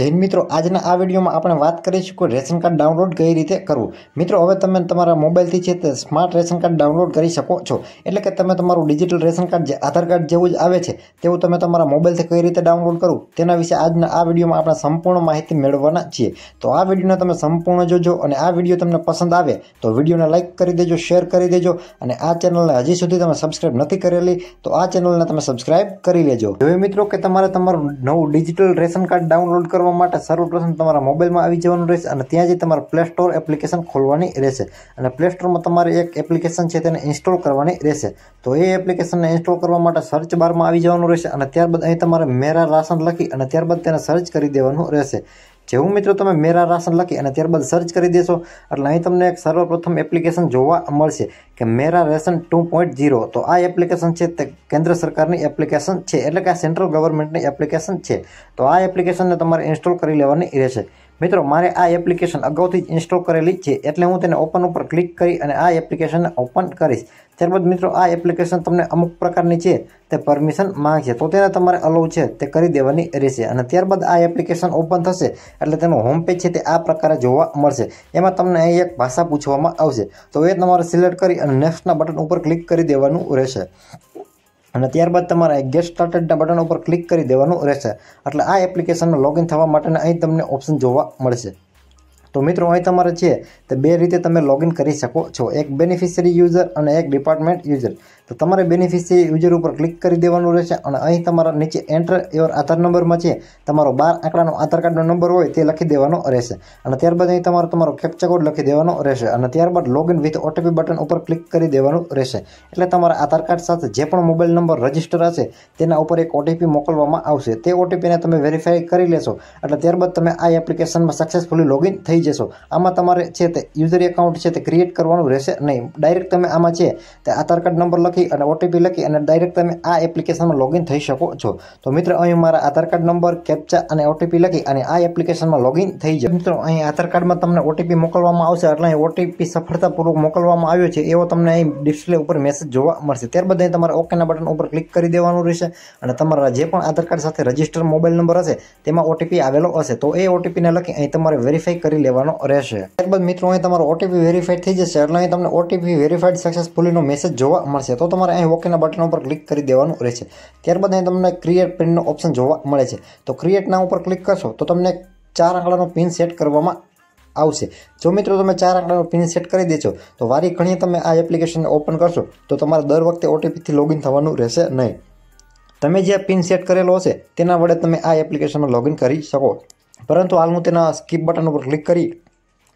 જૈન મિત્રો આજના આ વિડીયોમાં આપણે વાત કરીશું કે રેશન કાર્ડ ડાઉનલોડ કઈ રીતે કરવું મિત્રો હવે તમે તમારા મોબાઈલથી છે તે સ્માર્ટ રેશન કાર્ડ ડાઉનલોડ કરી શકો છો એટલે કે તમે તમારું ડિજિટલ રેશન કાર્ડ જે આધાર કાર્ડ જેવું જ આવે છે તેવું તમે તમારા મોબાઈલથી કઈ રીતે ડાઉનલોડ કરવું તેના વિશે આજના આ વિડીયોમાં આપણે સંપૂર્ણ માહિતી મેળવવાના છીએ તો આ વિડીયોને તમે સંપૂર્ણ જોજો અને આ વિડીયો તમને પસંદ આવે તો વિડીયોને લાઇક કરી દેજો શેર કરી દેજો અને આ ચેનલને હજી સુધી તમે સબસ્ક્રાઇબ નથી કરેલી તો આ ચેનલને તમે સબસ્ક્રાઇબ કરી લેજો હવે મિત્રો કે તમારે તમારું નવું ડિજિટલ રેશન કાર્ડ ડાઉનલોડ કરો કરવા માટે સર્વપ્રથમ તમારા મોબાઈલમાં આવી જવાનું રહેશે અને ત્યાં જઈ તમારે પ્લે સ્ટોર એપ્લિકેશન ખોલવાની રહેશે અને પ્લે સ્ટોરમાં તમારે એક એપ્લિકેશન છે તેને ઇન્સ્ટોલ કરવાની રહેશે તો એ એપ્લિકેશનને ઇન્સ્ટોલ કરવા માટે સર્ચ બારમાં આવી જવાનું રહેશે અને ત્યારબાદ અહીં તમારે મેરા રાશન લખી અને ત્યારબાદ તેને સર્ચ કરી દેવાનું રહેશે જેવું મિત્રો તમે મેરા રાશન લખી અને ત્યારબાદ સર્ચ કરી દેશો એટલે અહીં તમને એક સર્વપ્રથમ એપ્લિકેશન જોવા મળશે કે Mera ration two point zero તો આ એપ્લિકેશન છે તે કેન્દ્ર સરકારની એપ્લિકેશન છે એટલે કે આ સેન્ટ્રલ ગવર્મેન્ટની એપ્લિકેશન છે તો આ એપ્લિકેશનને તમારે ઇન્સ્ટોલ કરી લેવાની રહેશે મિત્રો મારે આ એપ્લિકેશન અગાઉથી જ ઇન્સ્ટોલ કરેલી છે એટલે હું તેને ઓપન ઉપર ક્લિક કરી અને આ એપ્લિકેશનને ઓપન કરીશ ત્યારબાદ મિત્રો આ એપ્લિકેશન તમને અમુક પ્રકારની છે તે પરમિશન માંગશે તો તેને તમારે અલાઉ છે તે કરી દેવાની રહેશે અને ત્યારબાદ આ એપ્લિકેશન ઓપન થશે એટલે તેનું હોમ પેજ છે તે આ પ્રકારે જોવા મળશે એમાં તમને અહીં એક ભાષા પૂછવામાં આવશે તો એ તમારે સિલેક્ટ કરી અને નેક્સ્ટના બટન ઉપર ક્લિક કરી દેવાનું રહેશે અને ત્યારબાદ તમારે ગેસ સ્ટાર્ટેડના બટન ઉપર ક્લિક કરી દેવાનું રહેશે એટલે આ એપ્લિકેશનને લોગિન થવા માટેના અહીં તમને ઓપ્શન જોવા મળશે તો મિત્રો અહીં તમારે છે તો બે રીતે તમે લોગિન કરી શકો છો એક બેનિફિશિયરી યુઝર અને એક ડિપાર્ટમેન્ટ યુઝર તો તમારે બેનિફિશિયરી યુઝર ઉપર ક્લિક કરી દેવાનું રહેશે અને અહીં તમારા નીચે એન્ટર યોર આધાર નંબરમાં છે તમારો બાર આંકડાનો આધાર કાર્ડનો નંબર હોય તે લખી દેવાનો રહેશે અને ત્યારબાદ અહીં તમારો તમારો કેપ્ચા કોડ લખી દેવાનો રહેશે અને ત્યારબાદ લોગિન વિથ ઓટીપી બટન ઉપર ક્લિક કરી દેવાનું રહેશે એટલે તમારા આધાર કાર્ડ સાથે જે પણ મોબાઈલ નંબર રજિસ્ટર હશે તેના ઉપર એક ઓટીપી મોકલવામાં આવશે તે ઓટીપીને તમે વેરીફાઈ કરી લેશો એટલે ત્યારબાદ તમે આ એપ્લિકેશનમાં સક્સેસફુલી લોગિન થઈ ભૂલી જશો આમાં તમારે છે તે યુઝર એકાઉન્ટ છે તે ક્રિએટ કરવાનું રહેશે નહીં ડાયરેક્ટ તમે આમાં છે તે આધાર કાર્ડ નંબર લખી અને ઓટીપી લખી અને ડાયરેક્ટ તમે આ એપ્લિકેશનમાં લોગિન થઈ શકો છો તો મિત્રો અહીં મારા આધાર કાર્ડ નંબર કેપ્ચા અને ઓટીપી લખી અને આ એપ્લિકેશનમાં લોગિન થઈ જાય મિત્રો અહીં આધાર કાર્ડમાં તમને ઓટીપી મોકલવામાં આવશે એટલે અહીં ઓટીપી સફળતાપૂર્વક મોકલવામાં આવ્યો છે એવો તમને અહીં ડિસ્પ્લે ઉપર મેસેજ જોવા મળશે ત્યારબાદ અહીં તમારે ઓકેના બટન ઉપર ક્લિક કરી દેવાનું રહેશે અને તમારા જે પણ આધાર કાર્ડ સાથે રજિસ્ટર્ડ મોબાઈલ નંબર હશે તેમાં ઓટીપી આવેલો હશે તો એ ઓટીપીને લખી અહીં તમારે વેરીફાઈ કરી લેવા દેવાનો રહેશે ત્યારબાદ મિત્રો અહીં તમારો ઓટીપી વેરીફાઈડ થઈ જશે એટલે અહીં તમને ઓટીપી વેરીફાઈડ સક્સેસફુલીનો મેસેજ જોવા મળશે તો તમારે અહીં ઓકેના બટન ઉપર ક્લિક કરી દેવાનું રહેશે ત્યારબાદ અહીં તમને ક્રિએટ પિનનો ઓપ્શન જોવા મળે છે તો ક્રિએટના ઉપર ક્લિક કરશો તો તમને ચાર આંકડાનો પિન સેટ કરવામાં આવશે જો મિત્રો તમે ચાર આંકડાનો પિન સેટ કરી દેશો તો વારી ઘણી તમે આ એપ્લિકેશનને ઓપન કરશો તો તમારે દર વખતે ઓટીપીથી લોગિન થવાનું રહેશે નહીં તમે જે પિન સેટ કરેલો હશે તેના વડે તમે આ એપ્લિકેશનમાં લોગિન કરી શકો પરંતુ હાલ હું તેના સ્કીપ બટન ઉપર ક્લિક કરી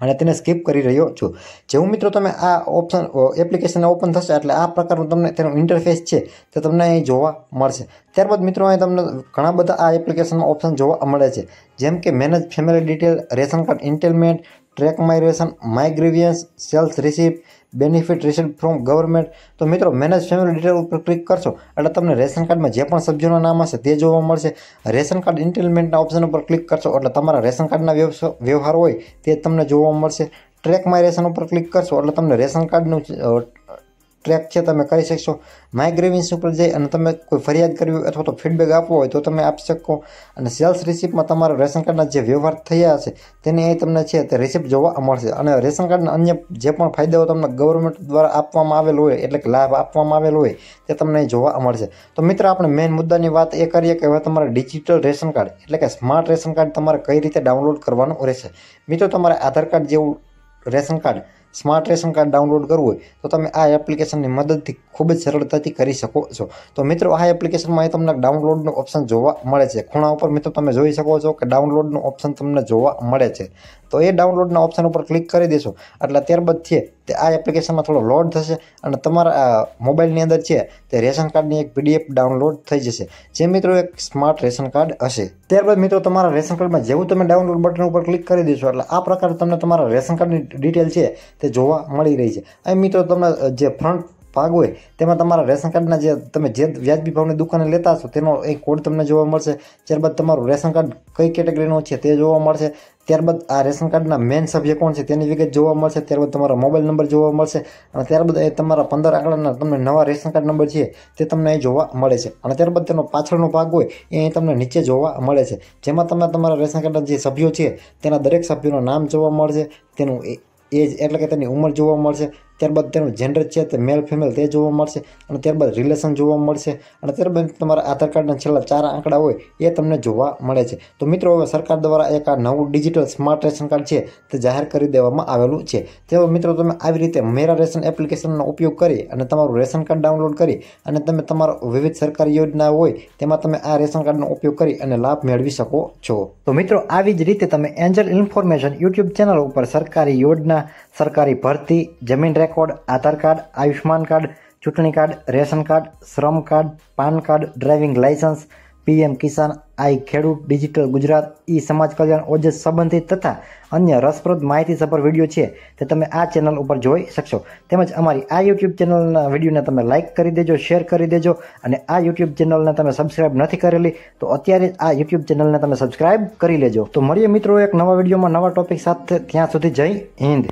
અને તેને સ્કીપ કરી રહ્યો છું જેવું મિત્રો તમે આ ઓપ્શન એપ્લિકેશન ઓપન થશે એટલે આ પ્રકારનું તમને તેનો ઇન્ટરફેસ છે તે તમને અહીં જોવા મળશે ત્યારબાદ મિત્રો અહીં તમને ઘણા બધા આ એપ્લિકેશનમાં ઓપ્શન જોવા મળે છે જેમ કે manage family detail ration card entitlement track my ration sales receipt benefit receive from government તો મિત્રો મેનેજ ફેમિલી ડિટેલ ઉપર ક્લિક કરશો એટલે તમને રેશન કાર્ડમાં જે પણ સભ્યોના નામ હશે તે જોવા મળશે રેશન કાર્ડ ઇન્ટેલમેન્ટના ઓપ્શન ઉપર ક્લિક કરશો એટલે તમારા રેશન કાર્ડના વ્યવહાર હોય તે તમને જોવા મળશે ટ્રેક માય રેશન ઉપર ક્લિક કરશો એટલે તમને રેશન કાર્ડનું ટ્રેક છે તમે કરી શકશો માય ગ્રેવિંગ્સ ઉપર જઈ અને તમે કોઈ ફરિયાદ કરવી અથવા તો ફીડબેક આપવો હોય તો તમે આપી શકો અને સેલ્સ રિસિપ્ટમાં તમારા રેશન કાર્ડના જે વ્યવહાર થયા છે તેની અહીં તમને છે તે રિસિપ્ટ જોવા મળશે અને રેશન કાર્ડના અન્ય જે પણ ફાયદાઓ તમને ગવર્મેન્ટ દ્વારા આપવામાં આવેલો હોય એટલે કે લાભ આપવામાં આવેલો હોય તે તમને જોવા મળશે તો મિત્ર આપણે મેઇન મુદ્દાની વાત એ કરીએ કે હવે તમારે ડિજિટલ રેશન કાર્ડ એટલે કે સ્માર્ટ રેશન કાર્ડ તમારે કઈ રીતે ડાઉનલોડ કરવાનું રહેશે મિત્રો તમારે આધાર કાર્ડ જેવું ration card smart ration card download કરવું હોય તો તમે આ એપ્લિકેશનની મદદથી ખૂબ જ સરળતાથી કરી શકો છો તો મિત્રો આ એપ્લિકેશનમાં તમને ડાઉનલોડનું ઓપ્શન જોવા મળે છે ખૂણા ઉપર મિત્રો તમે જોઈ શકો છો કે ડાઉનલોડનું ઓપ્શન તમને જોવા મળે છે તો એ ડાઉનલોડના ઓપ્શન ઉપર ક્લિક કરી દેશો એટલે ત્યારબાદ છે તે આ એપ્લિકેશનમાં થોડો લોડ થશે અને તમારા મોબાઈલની અંદર છે તે રેશન કાર્ડની એક પીડીએફ ડાઉનલોડ થઈ જશે જે મિત્રો એક સ્માર્ટ રેશન કાર્ડ હશે ત્યારબાદ મિત્રો તમારા રેશન કાર્ડમાં જેવું તમે ડાઉનલોડ બટન ઉપર ક્લિક કરી દેશો એટલે આ પ્રકારે તમને તમારા રેશન કાર્ડની ડિટેલ છે તે તે જોવા મળી રહી છે અહીં મિત્રો તમને જે ફ્રન્ટ ભાગ હોય તેમાં તમારા રેશન કાર્ડના જે તમે જે વ્યાજબી ભાવની દુકાને લેતા હશો તેનો એ કોડ તમને જોવા મળશે ત્યારબાદ તમારું રેશન કાર્ડ કઈ કેટેગરીનું છે તે જોવા મળશે ત્યારબાદ આ રેશન કાર્ડના મેન સભ્ય કોણ છે તેની વિગત જોવા મળશે ત્યારબાદ તમારો મોબાઈલ નંબર જોવા મળશે અને ત્યારબાદ એ તમારા પંદર આંકડાના તમને નવા રેશન કાર્ડ નંબર છે તે તમને અહીં જોવા મળે છે અને ત્યારબાદ તેનો પાછળનો ભાગ હોય એ અહીં તમને નીચે જોવા મળે છે જેમાં તમે તમારા રેશન કાર્ડના જે સભ્યો છે તેના દરેક સભ્યોનું નામ જોવા મળશે તેનું એ જ એટલે કે તેની ઉંમર જોવા મળશે ત્યારબાદ તેનું જેન્ડર છે તે મેલ ફિમેલ તે જોવા મળશે અને ત્યારબાદ રિલેશન જોવા મળશે અને ત્યારબાદ તમારા આધાર કાર્ડના છેલ્લા ચાર આંકડા હોય એ તમને જોવા મળે છે તો મિત્રો હવે સરકાર દ્વારા એક આ નવું ડિજિટલ સ્માર્ટ રેશન કાર્ડ છે તે જાહેર કરી દેવામાં આવેલું છે તેઓ મિત્રો તમે આવી રીતે મેરા રેશન એપ્લિકેશનનો ઉપયોગ કરી અને તમારું રેશન કાર્ડ ડાઉનલોડ કરી અને તમે તમારો વિવિધ સરકારી યોજના હોય તેમાં તમે આ રેશન કાર્ડનો ઉપયોગ કરી અને લાભ મેળવી શકો છો તો મિત્રો આવી જ રીતે તમે એન્જલ ઇન્ફોર્મેશન યુટ્યુબ ચેનલ ઉપર સરકારી યોજના સરકારી ભરતી જમીન record Aadhaar card Ayushman card ચૂંટણી કાર્ડ રેશન કાર્ડ શ્રમ card PAN card driving licence PM Kisan I ખેડૂત ડિજિટલ ગુજરાત ઈ સમાજ કલ્યાણ ઓજસ સંબંધિત તથા અન્ય રસપ્રદ માહિતીસભર વિડીયો છે તે તમે આ ચેનલ ઉપર જોઈ શકશો તેમજ અમારી આ યુટ્યુબ ચેનલના વિડીયોને તમે લાઇક કરી દેજો શેર કરી દેજો અને આ યુટ્યુબ ચેનલને તમે સબસ્ક્રાઇબ નથી કરેલી તો અત્યારે આ યુટ્યુબ ચેનલને તમે સબસ્ક્રાઇબ કરી લેજો તો મળીએ મિત્રો એક નવા વિડીયોમાં નવા ટોપિક સાથે ત્યાં સુધી જઈ હિન્દ